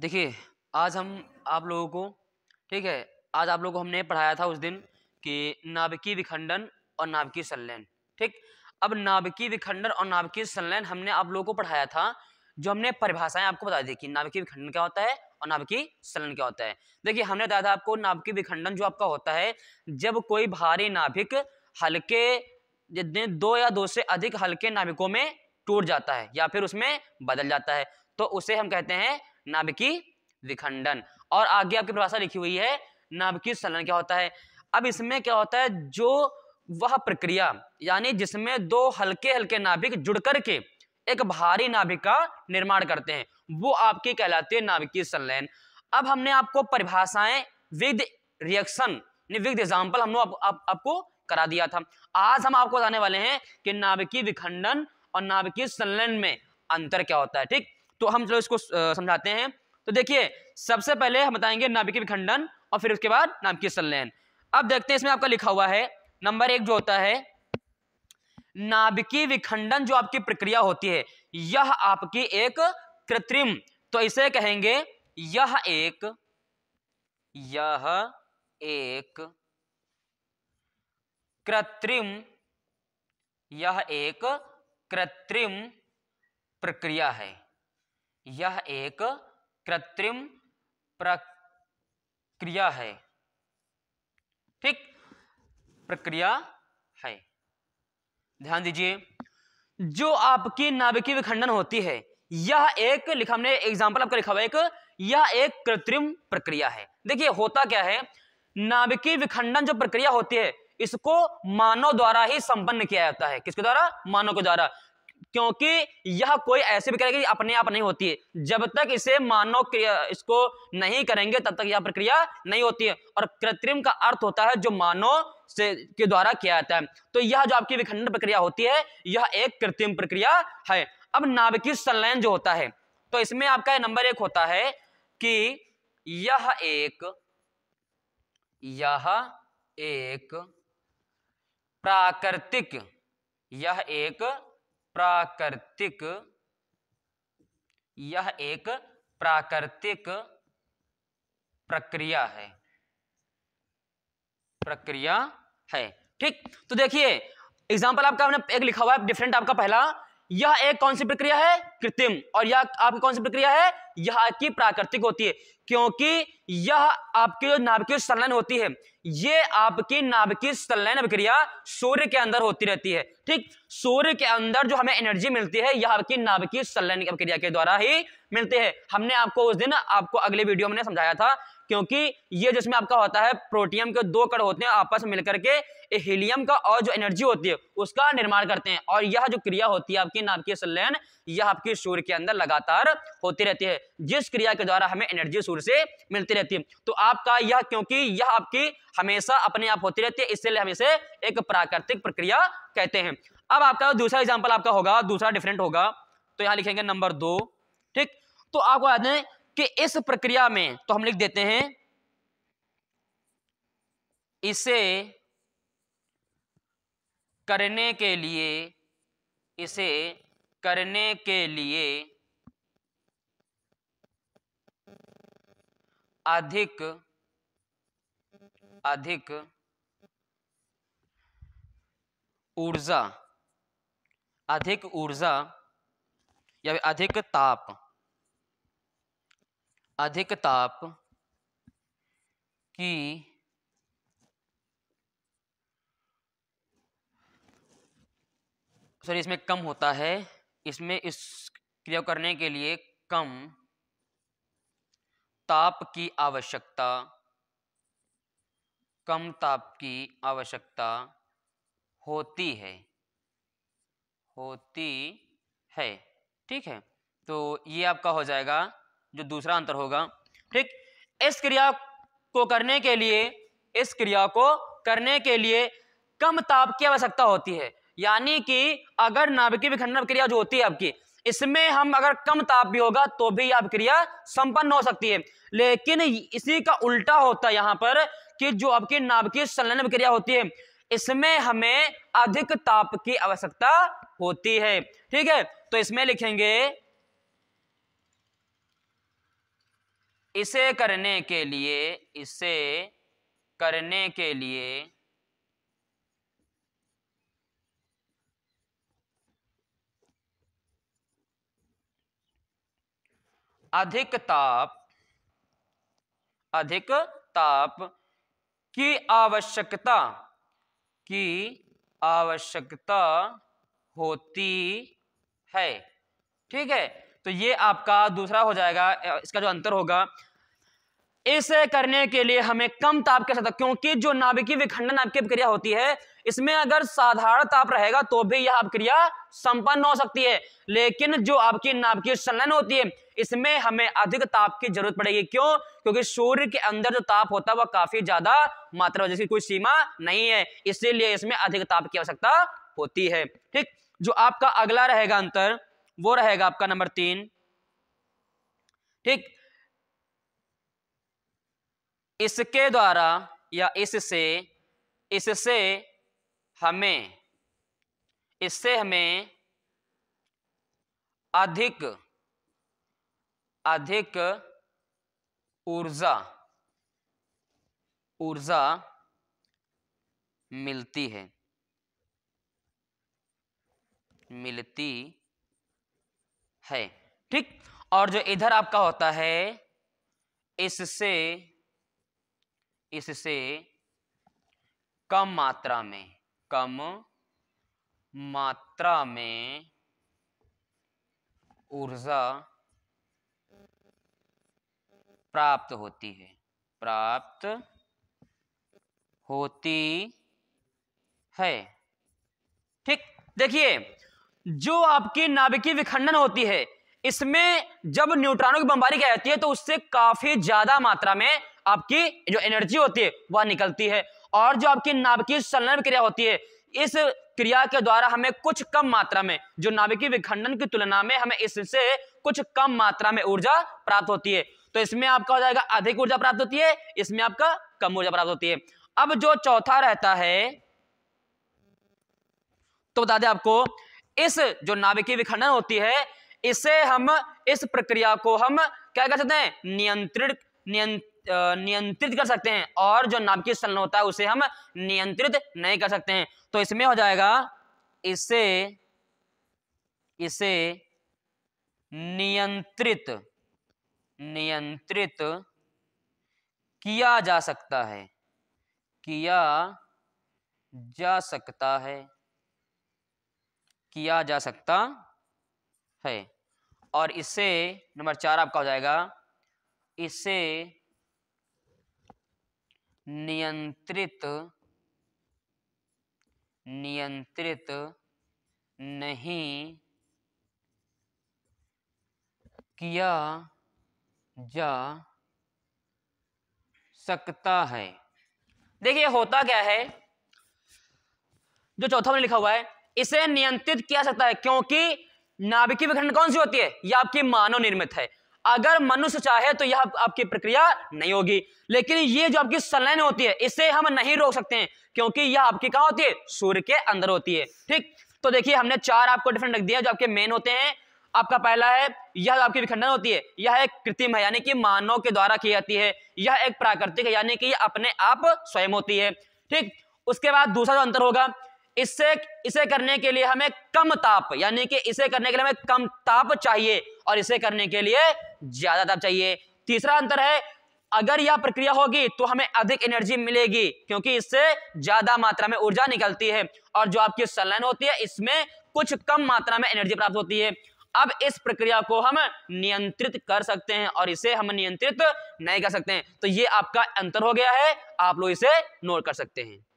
देखिए आज हम आप लोगों को ठीक है आज आप लोगों को हमने पढ़ाया था उस दिन कि नाभिकीय विखंडन और नाभिकीय संलयन ठीक अब नाभिकीय विखंडन और नाभिकीय संलयन हमने आप लोगों को पढ़ाया था जो हमने परिभाषाएं आपको बता दी कि नाभिकीय विखंडन क्या होता है और नाभिकीय संलयन क्या होता है देखिए हमने बताया था आपको नाभिकीय विखंडन जो आपका होता है जब कोई भारी नाभिक हल्के दो या दो से अधिक हल्के नाभिकों में टूट जाता है या फिर उसमें बदल जाता है तो उसे हम कहते हैं नाभिकी विखंडन और आगे आपकी परिभाषा लिखी हुई है नाभिकीय सलन क्या होता है अब इसमें क्या होता है जो वह प्रक्रिया यानी जिसमें दो हल्के हल्के नाभिक जुड़ करके एक भारी नाभिक का निर्माण करते हैं वो आपकी कहलाते हैं नाभिकीय संलयन अब हमने आपको परिभाषाएं विद रिएक्शन विद एग्जाम्पल हमने आप, आप, आपको करा दिया था आज हम आपको बताने वाले हैं कि नाभिकीय विखंडन और नाभिकीय संलयन में अंतर क्या होता है ठीक तो हम चलो इसको समझाते हैं तो देखिए सबसे पहले हम बताएंगे नाभिकीय विखंडन और फिर उसके बाद नाभिकीय संलयन अब देखते हैं इसमें आपका लिखा हुआ है नंबर एक जो होता है नाभिकीय विखंडन जो आपकी प्रक्रिया होती है यह आपकी एक कृत्रिम तो इसे कहेंगे यह एक यह एक कृत्रिम यह एक कृत्रिम प्रक्रिया है यह एक कृत्रिम प्रक्रिया है ठीक प्रक्रिया है ध्यान दीजिए जो आपकी नाभिकीय विखंडन होती है यह एक लिखा हमने एग्जाम्पल आपका लिखा हुआ एक यह एक कृत्रिम प्रक्रिया है देखिए होता क्या है नाभिकीय विखंडन जो प्रक्रिया होती है इसको मानव द्वारा ही संपन्न किया जाता है किसके द्वारा मानव के द्वारा क्योंकि यह कोई ऐसे भी करेगी अपने आप नहीं होती है जब तक इसे मानव क्रिया इसको नहीं करेंगे तब तक यह प्रक्रिया नहीं होती है और कृत्रिम का अर्थ होता है जो मानव से के द्वारा किया जाता है तो यह जो आपकी विखंडन प्रक्रिया होती है यह एक कृत्रिम प्रक्रिया है अब नाभिकीय संलयन जो होता है तो इसमें आपका नंबर एक होता है कि यह एक यह एक प्राकृतिक यह एक प्राकृतिक यह एक प्राकृतिक प्रक्रिया है प्रक्रिया है ठीक तो देखिए एग्जाम्पल आपका हमने एक लिखा हुआ है डिफरेंट आपका पहला यह एक कौन सी प्रक्रिया है कृत्रिम और यह आपकी कौन सी प्रक्रिया है यह आपकी प्राकृतिक होती है क्योंकि यह आपकी जो नाभिकीय संलयन होती है ये आपकी नाभिकीय संलयन प्रक्रिया सूर्य के अंदर होती रहती है ठीक सूर्य के अंदर जो हमें एनर्जी मिलती है यह आपकी नाभिकीय संलयन प्रक्रिया के द्वारा ही मिलती है हमने आपको उस दिन आपको अगले वीडियो में समझाया था क्योंकि ये जिसमें आपका होता है प्रोटियम के दो कड़ होते हैं आपस में मिलकर के हीलियम का और जो एनर्जी होती है उसका निर्माण करते हैं और यह जो क्रिया होती है आपकी नाभिकीय संलयन यह आपके सूर्य के अंदर लगातार होती रहती है जिस क्रिया के द्वारा हमें एनर्जी सूर्य से मिलती रहती है तो आपका यह क्योंकि यह आपकी हमेशा अपने आप होती रहती है इसलिए हम इसे एक प्राकृतिक प्रक्रिया कहते हैं अब आपका दूसरा एग्जाम्पल आपका होगा दूसरा डिफरेंट होगा तो यहाँ लिखेंगे नंबर दो ठीक तो आपको याद है कि इस प्रक्रिया में तो हम लिख देते हैं इसे करने के लिए इसे करने के लिए अधिक अधिक ऊर्जा अधिक ऊर्जा या अधिक ताप अधिक ताप की सॉरी इसमें कम होता है इसमें इस क्रिया करने के लिए कम ताप की आवश्यकता कम ताप की आवश्यकता होती है होती है ठीक है तो ये आपका हो जाएगा जो दूसरा अंतर होगा ठीक इस क्रिया को करने के लिए इस क्रिया को करने के लिए कम ताप की आवश्यकता होती है यानी कि अगर नाभिकीय विखंडन क्रिया जो होती है आपकी इसमें हम अगर कम ताप भी होगा तो भी यह क्रिया संपन्न हो सकती है लेकिन इसी का उल्टा होता है यहाँ पर कि जो आपकी नाभिकीय संलयन क्रिया होती है इसमें हमें अधिक ताप की आवश्यकता होती है ठीक है तो इसमें लिखेंगे इसे करने के लिए इसे करने के लिए अधिक ताप अधिक ताप की आवश्यकता की आवश्यकता होती है ठीक है तो ये आपका दूसरा हो जाएगा इसका जो अंतर होगा इसे करने के लिए हमें कम ताप के साथ क्योंकि जो नाभिकीय विखंडन आपकी क्रिया होती है इसमें अगर साधारण ताप रहेगा तो भी यह क्रिया संपन्न हो सकती है लेकिन जो आपकी नाभिकीय संलयन होती है इसमें हमें अधिक ताप की जरूरत पड़ेगी क्यों क्योंकि सूर्य के अंदर जो ताप होता है वह काफी ज्यादा मात्रा जिसकी कोई सीमा नहीं है इसीलिए इसमें अधिक ताप की आवश्यकता होती है ठीक जो आपका अगला रहेगा अंतर वो रहेगा आपका नंबर तीन ठीक इसके द्वारा या इससे इससे हमें इससे हमें अधिक अधिक ऊर्जा ऊर्जा मिलती है मिलती है ठीक और जो इधर आपका होता है इससे इससे कम मात्रा में कम मात्रा में ऊर्जा प्राप्त होती है प्राप्त होती है ठीक देखिए जो आपकी नाभिकीय विखंडन होती है इसमें जब न्यूट्रॉनों की बमबारी की जाती है तो उससे काफी ज्यादा मात्रा में आपकी जो एनर्जी होती है वह निकलती है और जो आपकी नाभिकीय संलयन क्रिया होती है इस क्रिया के द्वारा हमें कुछ कम मात्रा में जो नाभिकीय विखंडन की तुलना में हमें इससे कुछ कम मात्रा में ऊर्जा प्राप्त होती है तो इसमें आपका हो जाएगा अधिक ऊर्जा प्राप्त होती है इसमें आपका कम ऊर्जा प्राप्त होती है अब जो चौथा रहता है तो बता दें आपको इस जो नाभिकीय विखंडन होती है इसे हम इस प्रक्रिया को हम क्या कर सकते हैं नियंत्रित नियंत्रित कर सकते हैं और जो नाभिकीय संलग्न होता है उसे हम नियंत्रित नहीं कर सकते हैं तो इसमें हो जाएगा इसे इसे नियंत्रित नियंत्रित किया जा सकता है किया जा सकता है किया जा सकता है और इससे नंबर चार आपका हो जाएगा इससे नियंत्रित नियंत्रित नहीं किया जा सकता है देखिए होता क्या है जो चौथा में लिखा हुआ है इसे नियंत्रित किया सकता है क्योंकि नाभिकीय विखंड कौन सी होती है यह आपकी मानव निर्मित है अगर मनुष्य चाहे तो यह आपकी प्रक्रिया नहीं होगी लेकिन ये जो आपकी सलैन होती है इसे हम नहीं रोक सकते हैं क्योंकि यह आपकी कहा होती है सूर्य के अंदर होती है ठीक तो देखिए हमने चार आपको डिफरेंट रख दिया जो आपके मेन होते हैं आपका पहला है यह आपकी विखंडन होती है यह एक कृत्रिम है यानी कि मानव के द्वारा की जाती है यह एक प्राकृतिक है यानी कि यह अपने आप स्वयं होती है ठीक उसके बाद दूसरा जो अंतर होगा इससे इसे करने के लिए हमें कम ताप यानी कि इसे करने के लिए हमें कम ताप चाहिए और इसे करने के लिए ज्यादा ताप चाहिए तीसरा अंतर है अगर यह प्रक्रिया होगी तो हमें अधिक एनर्जी मिलेगी क्योंकि इससे ज्यादा मात्रा में ऊर्जा निकलती है और जो आपकी सलन होती है इसमें कुछ कम मात्रा में एनर्जी प्राप्त होती है अब इस प्रक्रिया को हम नियंत्रित कर सकते हैं और इसे हम नियंत्रित नहीं कर सकते हैं तो ये आपका अंतर हो गया है आप लोग इसे नोट कर सकते हैं